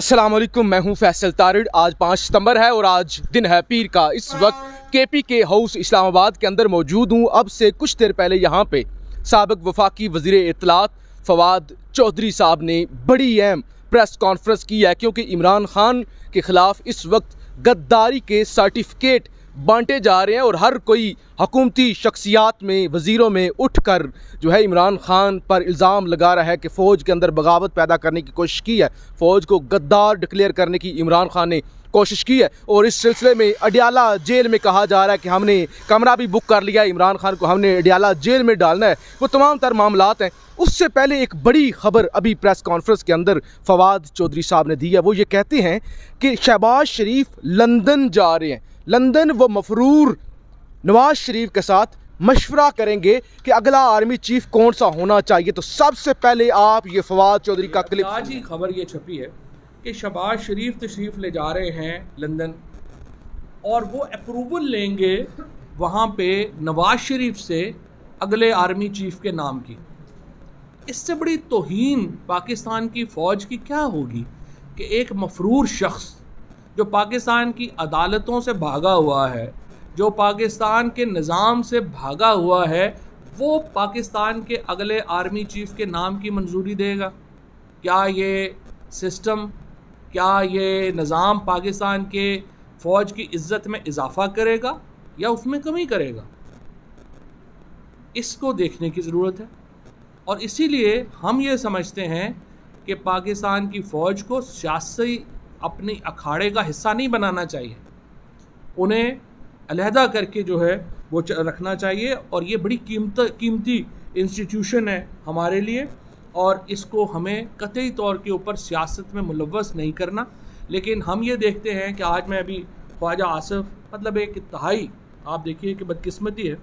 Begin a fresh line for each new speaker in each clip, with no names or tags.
असलम मैं हूं फैसल तारिड आज 5 सितंबर है और आज दिन है पीर का इस वक्त के पी के हाउस इस्लामाबाद के अंदर मौजूद हूं अब से कुछ देर पहले यहां पे सबक वफाकी वजीर इतलात फवाद चौधरी साहब ने बड़ी अहम प्रेस कॉन्फ्रेंस की है क्योंकि इमरान खान के ख़िलाफ़ इस वक्त गद्दारी के सर्टिफिकेट बांटे जा रहे हैं और हर कोई हकूमती शख्सियात में वज़ीरों में उठ कर जो है इमरान खान पर इल्ज़ाम लगा रहा है कि फ़ौज के अंदर बगावत पैदा करने की कोशिश की है फ़ौज को गद्दार डिक्लेयर करने की इमरान खान ने कोशिश की है और इस सिलसिले में अडियाला जेल में कहा जा रहा है कि हमने कमरा भी बुक कर लिया है इमरान खान को हमने अडियाला जेल में डालना है वो तमाम तर मामला हैं उससे पहले एक बड़ी खबर अभी प्रेस कॉन्फ्रेंस के अंदर फवाद चौधरी साहब ने दी है वो ये कहते हैं कि शहबाज शरीफ लंदन जा रहे हैं लंदन व मफरूर नवाज शरीफ के साथ मशवरा करेंगे कि अगला आर्मी चीफ कौन सा होना चाहिए तो सबसे पहले आप ये फवाद चौधरी का क्लिप आज ही
खबर ये छपी है कि शबाज शरीफ तशरीफ ले जा रहे हैं लंदन और वो अप्रूवल लेंगे वहाँ पे नवाज शरीफ से अगले आर्मी चीफ के नाम की इससे बड़ी तोहन पाकिस्तान की फ़ौज की क्या होगी कि एक मफरूर शख्स जो पाकिस्तान की अदालतों से भागा हुआ है जो पाकिस्तान के निज़ाम से भागा हुआ है वो पाकिस्तान के अगले आर्मी चीफ के नाम की मंजूरी देगा क्या ये सिस्टम क्या ये निज़ाम पाकिस्तान के फ़ौज की इज़्ज़त में इजाफ़ा करेगा या उसमें कमी करेगा इसको देखने की ज़रूरत है और इसीलिए हम ये समझते हैं कि पाकिस्तान की फ़ौज को सियासी अपने अखाड़े का हिस्सा नहीं बनाना चाहिए उन्हें अलहदा करके जो है वो रखना चाहिए और ये बड़ी कीमत कीमती इंस्टीट्यूशन है हमारे लिए और इसको हमें कतई तौर के ऊपर सियासत में मुलवस नहीं करना लेकिन हम ये देखते हैं कि आज मैं अभी ख्वाजा आसफ़ मतलब एक इतहाई आप देखिए कि बदकिस्मती है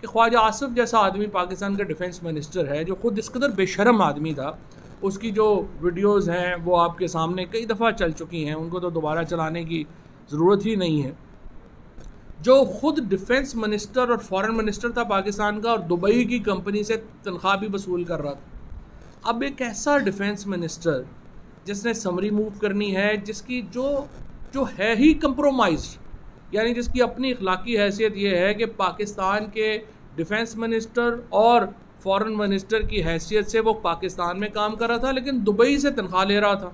कि ख्वाजा आसफ़ जैसा आदमी पाकिस्तान का डिफेंस मिनिस्टर है जो ख़ुद इस कदर बेशरम आदमी था उसकी जो वीडियोस हैं वो आपके सामने कई दफ़ा चल चुकी हैं उनको तो दोबारा चलाने की ज़रूरत ही नहीं है जो ख़ुद डिफेंस मिनिस्टर और फॉरेन मिनिस्टर था पाकिस्तान का और दुबई की कंपनी से तनख्वाह भी वसूल कर रहा था अब एक ऐसा डिफेंस मिनिस्टर जिसने समरी मूव करनी है जिसकी जो जो है ही कंप्रोमाइज यानी जिसकी अपनी इखलाकी हैसियत ये है कि पाकिस्तान के डिफेंस मिनिस्टर और फॉरेन मिनिस्टर की हैसियत से वो पाकिस्तान में काम कर रहा था लेकिन दुबई से तनख्वाह ले रहा था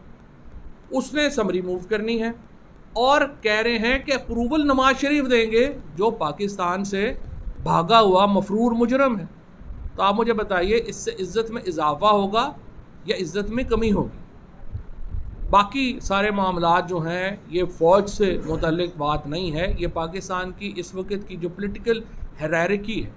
उसने समरी मूव करनी है और कह रहे हैं कि अप्रूवल नवाज शरीफ देंगे जो पाकिस्तान से भागा हुआ मफरूर मुजरम है तो आप मुझे बताइए इससे इज़्ज़त में इजाफा होगा या इज़्ज़त में कमी होगी बाकी सारे मामला जो हैं ये फ़ौज से मुतलक बात नहीं है ये पाकिस्तान की इस वक्त की जो पोलिटिकल हरारकी है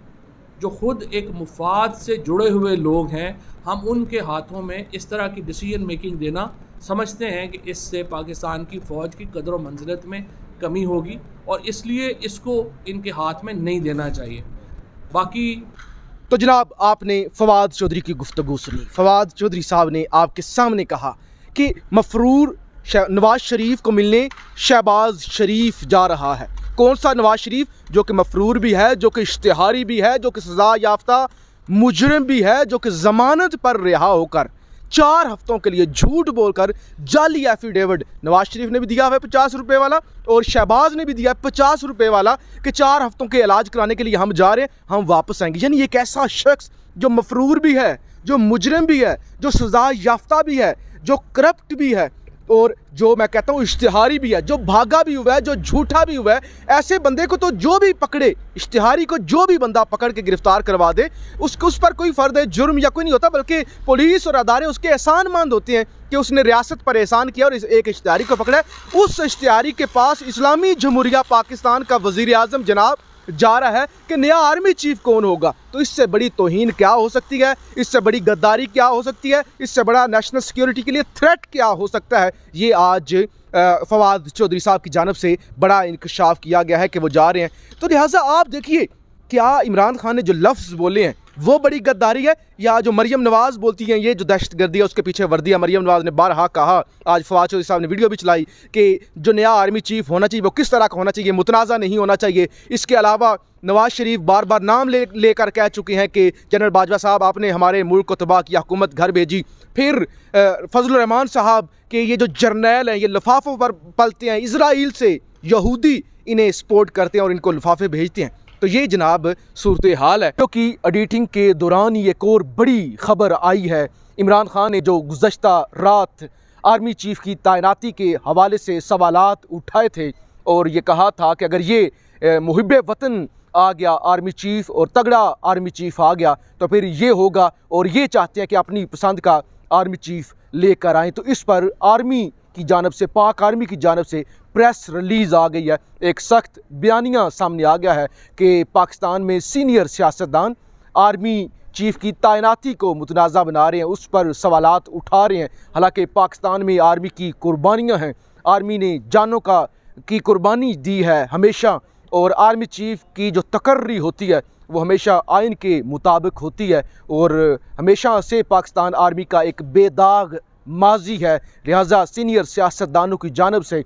जो ख़ुद एक मुफाद से जुड़े हुए लोग हैं हम उनके हाथों में इस तरह की डिसीजन मेकिंग देना समझते हैं कि इससे पाकिस्तान की फ़ौज की कदर व मंजिलत में कमी होगी और इसलिए इसको इनके हाथ में नहीं देना चाहिए बाकी तो जनाब आपने
फवाद चौधरी की गुफ्तु सुनी फवाद चौधरी साहब ने आपके सामने कहा कि मफरूर नवाज शरीफ को मिलने शहबाज शरीफ जा रहा है कौन सा नवाज शरीफ जो कि मफरूर भी है जो कि इश्तहारी भी है जो कि सज़ा याफ्ता मुजरम भी है जो कि ज़मानत पर रिहा होकर चार हफ्तों के लिए झूठ बोलकर जाली एफिडेविट नवाज शरीफ ने भी दिया है पचास रुपये वाला और शहबाज ने भी दिया है पचास रुपये वाला कि चार हफ्तों के इलाज कराने के लिए हम जा रहे हैं हम वापस आएंगे यानी एक ऐसा शख्स जो मफरूर भी है जो मुजरम भी है जो सज़ा याफ्ता भी है जो करप्ट भी है और जो मैं कहता हूँ इश्तहारी भी है जो भागा भी हुआ है जो झूठा भी हुआ है ऐसे बंदे को तो जो भी पकड़े इश्तिहारी को जो भी बंदा पकड़ के गिरफ्तार करवा दे उसको उस पर कोई फ़र्द जुर्म या कोई नहीं होता बल्कि पुलिस और अदारे उसके एहसान मंद होते हैं कि उसने रियासत पर एहसान किया और इस एक इश्तिहारी को पकड़ा उस इश्तिहारी के पास इस्लामी जमहूरिया पाकिस्तान का वज़ी अजम जनाब जा रहा है कि नया आर्मी चीफ कौन होगा तो इससे बड़ी तोहन क्या हो सकती है इससे बड़ी गद्दारी क्या हो सकती है इससे बड़ा नेशनल सिक्योरिटी के लिए थ्रेट क्या हो सकता है ये आज फवाद चौधरी साहब की जानब से बड़ा इंकशाफ किया गया है कि वो जा रहे हैं तो लिहाजा आप देखिए क्या इमरान खान ने जो लफ्ज़ बोले हैं वो बड़ी गद्दारी है या जो मरीम नवाज़ बोलती हैं ये जो दहशत गर्दी है उसके पीछे वर्दी है मरीम नवाज़ ने बारहा कहा आज फवाद चौधरी साहब ने वीडियो भी चलाई कि जो नया आर्मी चीफ होना चाहिए वो किस तरह का होना चाहिए मुतनाज़ा नहीं होना चाहिए इसके अलावा नवाज़ शरीफ बार बार नाम ले लेकर कह चुके हैं कि जनरल बाजवा साहब आपने हमारे मुल्क को तबाह किया हुकूमत घर भेजी फिर फजलरहमान साहब के ये जो जर्नैल हैं ये लफाफों पर पलते हैं इसराइल से यहूदी इन्हें सपोर्ट करते हैं और इनको लिफाफे भेजते हैं तो ये जनाब सूरत हाल है क्योंकि तो एडिटिंग के दौरान ये एक और बड़ी खबर आई है इमरान खान ने जो गुज्त रात आर्मी चीफ की तैनाती के हवाले से सवाल उठाए थे और ये कहा था कि अगर ये मुहब वतन आ गया आर्मी चीफ और तगड़ा आर्मी चीफ आ गया तो फिर ये होगा और ये चाहते हैं कि अपनी पसंद का आर्मी चीफ लेकर आएँ तो इस पर आर्मी की जानब से पाक आर्मी की जानब से प्रेस रिलीज़ आ गई है एक सख्त बयानिया सामने आ गया है कि पाकिस्तान में सीनियर सियासतदान आर्मी चीफ की तैनाती को मुतनाज़ा बना रहे हैं उस पर सवाल उठा रहे हैं हालांकि पाकिस्तान में आर्मी की कुर्बानियाँ हैं आर्मी ने जानों का की कुर्बानी दी है हमेशा और आर्मी चीफ की जो तकर्री होती है वो हमेशा आयन के मुताबिक होती है और हमेशा से पाकिस्तान आर्मी का एक बेदाग माजी है लिहाजा सीनियर सियासतदानों की जानब से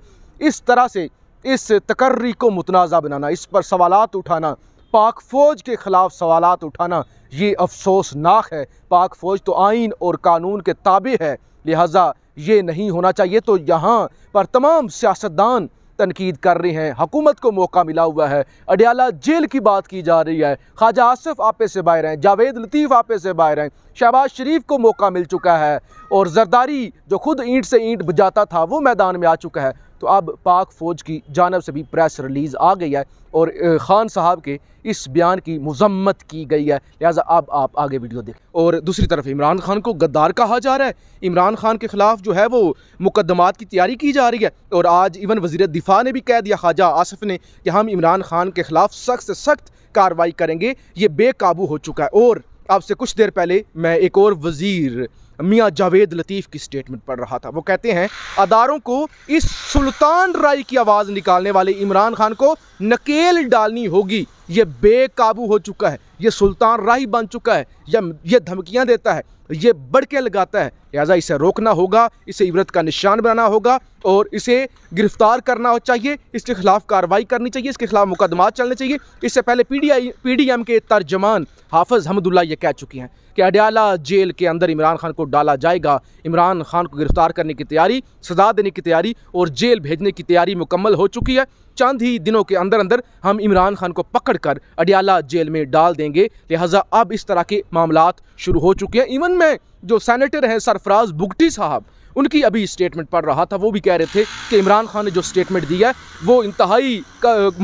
इस तरह से इस तकर्री को मुतनाज़ा बनाना इस पर सवाल उठाना पाक फ़ौज के ख़िलाफ़ सवाल उठाना ये अफसोसनाक है पाक फ़ौज तो आइन और कानून के ताबे है लिहाजा ये नहीं होना चाहिए तो यहाँ पर तमाम सियासतदान तनकीद कर रहे हैं हकूमत को मौका मिला हुआ है अडियाला जेल की बात की जा रही है ख्वाजा आसफ़ आपे से बाहर हैं जावेद लतीफ़ आपे से बाहर हैं शहबाज शरीफ को मौका मिल चुका है और जरदारी जो खुद ईंट से ईंट बजाता था वो मैदान में आ चुका है तो अब पाक फ़ौज की जानब से भी प्रेस रिलीज़ आ गई है और ख़ान साहब के इस बयान की मजम्मत की गई है लिहाजा अब आप आगे वीडियो देखें और दूसरी तरफ इमरान खान को गद्दार कहा जा रहा है इमरान खान के ख़िलाफ़ जो है वो मुकदमात की तैयारी की जा रही है और आज इवन वजीर दिफा ने भी कह दिया ख्वाजा आसफ़ ने कि हम इमरान खान के ख़िलाफ़ सख्त से सख्त कार्रवाई करेंगे ये बेकाबू हो चुका है और आपसे कुछ देर पहले मैं एक और वज़ीर मियाँ जावेद लतीफ़ की स्टेटमेंट पढ़ रहा था वो कहते हैं अदारों को इस सुल्तान राय की आवाज़ निकालने वाले इमरान खान को नकेल डालनी होगी ये बेकाबू हो चुका है ये सुल्तान राही बन चुका है या ये धमकियां देता है ये के लगाता है लिहाजा इसे रोकना होगा इसे इबरत का निशान बनाना होगा और इसे गिरफ्तार करना चाहिए इसके खिलाफ कार्रवाई करनी चाहिए इसके खिलाफ मुकदमा चलने चाहिए इससे पहले P D I P D M के तर्जमान हाफज हमदुल्ला ये कह चुकी हैं कि अडयाला जेल के अंदर इमरान खान को डाला जाएगा इमरान खान को गिरफ्तार करने की तैयारी सजा देने की तैयारी और जेल भेजने की तैयारी मुकम्मल हो चुकी है चंद ही दिनों के अंदर अंदर हम इमरान खान को पकड़ कर अडियाला जेल में डाल देंगे लिहाजा अब इस तरह के मामला शुरू हो चुके हैं इवन में जो सैनिटर हैं सरफराज बुगटी साहब उनकी अभी स्टेटमेंट पढ़ रहा था वो भी कह रहे थे कि इमरान खान ने जो स्टेटमेंट दिया है वो इंतहाई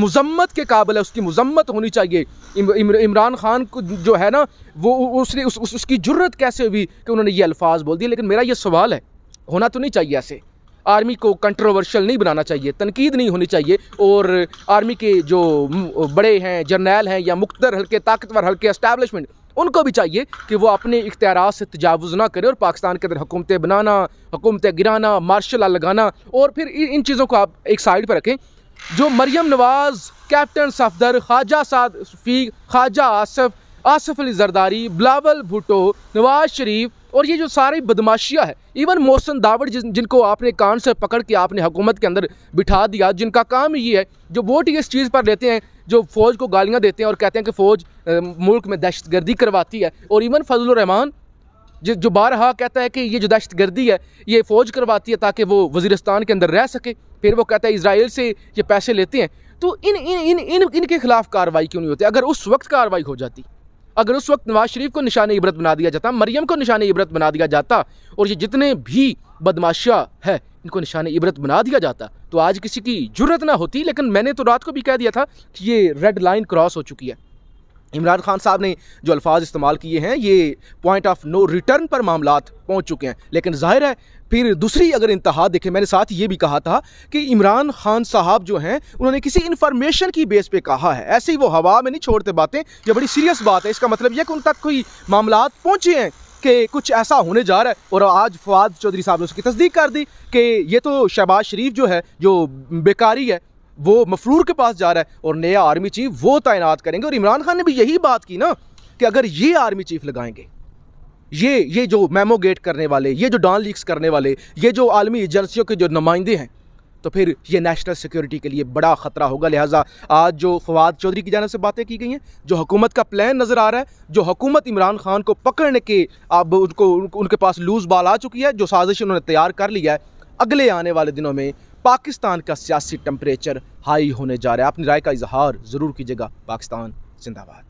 मजम्मत के काबिल है उसकी मजम्मत होनी चाहिए इमरान खान को जो है ना वो उसने उस, उस, उसकी ज़रूरत कैसे हुई कि उन्होंने ये अल्फाज बोल दिए लेकिन मेरा ये सवाल है होना तो नहीं चाहिए ऐसे आर्मी को कंट्रोवर्शियल नहीं बनाना चाहिए तनकीद नहीं होनी चाहिए और आर्मी के जो बड़े हैं जर्नैल हैं या मुख्तर हल्के ताकतवर हल्के इस्टेबलिशमेंट उनको भी चाहिए कि वो अपने इख्तियार से तजावज़ ना करें और पाकिस्तान के अंदर हुकूमतें बनाना हुकूमतें गिराना मार्शल लगाना और फिर इन चीज़ों को आप एक साइड पर रखें जो मरियम नवाज़ कैप्टन सफदर ख्वाजा साद फी ख्वाजा आसफ़ आसफ़ अली जरदारी बिलावल भुटो नवाज शरीफ और ये जो सारी बदमाशियाँ है इवन मोहसन दावड़ जिन, जिनको आपने कान से पकड़ के आपने हुकूमत के अंदर बिठा दिया जिनका काम ये है जो वोट इस चीज़ पर लेते हैं जो फ़ौज को गालियाँ देते हैं और कहते हैं कि फ़ौज मुल्क में दहशत गर्दी करवाती है और इवन फजलरहमान जो बारहा कहता है कि ये जो दहशत गर्दी है ये फ़ौज करवाती है ताकि वो वजीरस्तान के अंदर रह सके फिर वो कहता है इसराइल से ये पैसे लेते हैं तो इन इन इन इन इनके खिलाफ कार्रवाई क्यों नहीं होती अगर उस वक्त कार्रवाई हो जाती अगर उस वक्त नवाज शरीफ को निशान इबरत बना दिया जाता मरियम को निशान इबरत बना दिया जाता और ये जितने भी बदमाशा है इनको निशान इबरत बना दिया जाता तो आज किसी की जरूरत ना होती लेकिन मैंने तो रात को भी कह दिया था कि ये रेड लाइन क्रॉस हो चुकी है इमरान खान साहब ने जो अल्फाज इस्तेमाल किए हैं ये पॉइंट ऑफ नो रिटर्न पर मामला पहुंच चुके हैं लेकिन जाहिर है फिर दूसरी अगर इंतहा देखें मैंने साथ ये भी कहा था कि इमरान खान साहब जो हैं उन्होंने किसी इन्फॉर्मेशन की बेस पे कहा है ऐसे ही वो हवा में नहीं छोड़ते बातें ये बड़ी सीरियस बात है इसका मतलब यह कि उन तक कोई मामला पहुँचे हैं कि कुछ ऐसा होने जा रहा है और आज फवाद चौधरी साहब ने उसकी तस्दीक कर दी कि ये तो शहबाज शरीफ जो है जो बेकारी है वो मफरूर के पास जा रहा है और नया आर्मी चीफ वो तैनात करेंगे और इमरान खान ने भी यही बात की ना कि अगर ये आर्मी चीफ लगाएंगे ये ये जो मेमोगेट करने वाले ये जो डॉन लीक्स करने वाले ये जो आलमी एजेंसियों के जो नुमाइंदे हैं तो फिर ये नेशनल सिक्योरिटी के लिए बड़ा ख़तरा होगा लिहाजा आज जो फवाद चौधरी की जानब से बातें की गई हैं जो हुकूमत का प्लान नज़र आ रहा है जो हुकूमत इमरान खान को पकड़ने के अब उनको उनके पास लूज बाल आ चुकी है जो साजिश उन्होंने तैयार कर लिया है अगले आने वाले दिनों में पाकिस्तान का सियासी टेम्परेचर हाई होने जा रहा है अपनी राय का इजहार ज़रूर कीजिएगा पाकिस्तान जिंदाबाद